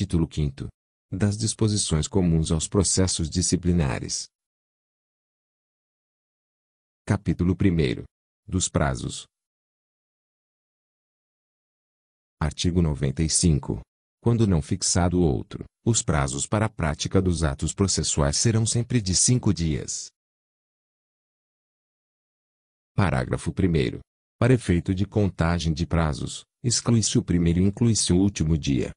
Título 5 Das disposições comuns aos processos disciplinares. Capítulo 1 Dos prazos. Artigo 95. Quando não fixado outro, os prazos para a prática dos atos processuais serão sempre de cinco dias. Parágrafo 1. Para efeito de contagem de prazos, exclui-se o primeiro e inclui-se o último dia,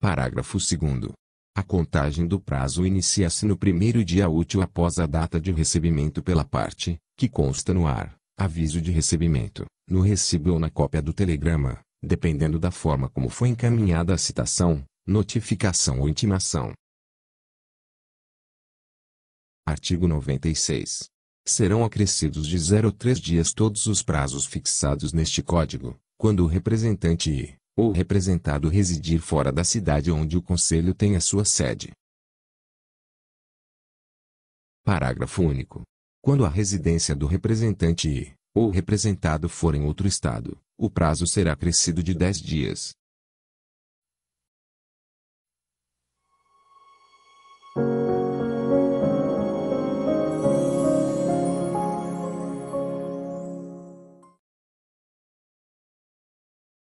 Parágrafo 2 A contagem do prazo inicia-se no primeiro dia útil após a data de recebimento pela parte, que consta no ar, aviso de recebimento, no recibo ou na cópia do telegrama, dependendo da forma como foi encaminhada a citação, notificação ou intimação. Artigo 96. Serão acrescidos de 0 a 3 dias todos os prazos fixados neste Código, quando o representante ou representado residir fora da cidade onde o Conselho tem a sua sede. Parágrafo único. Quando a residência do representante e, ou representado for em outro Estado, o prazo será acrescido de 10 dias,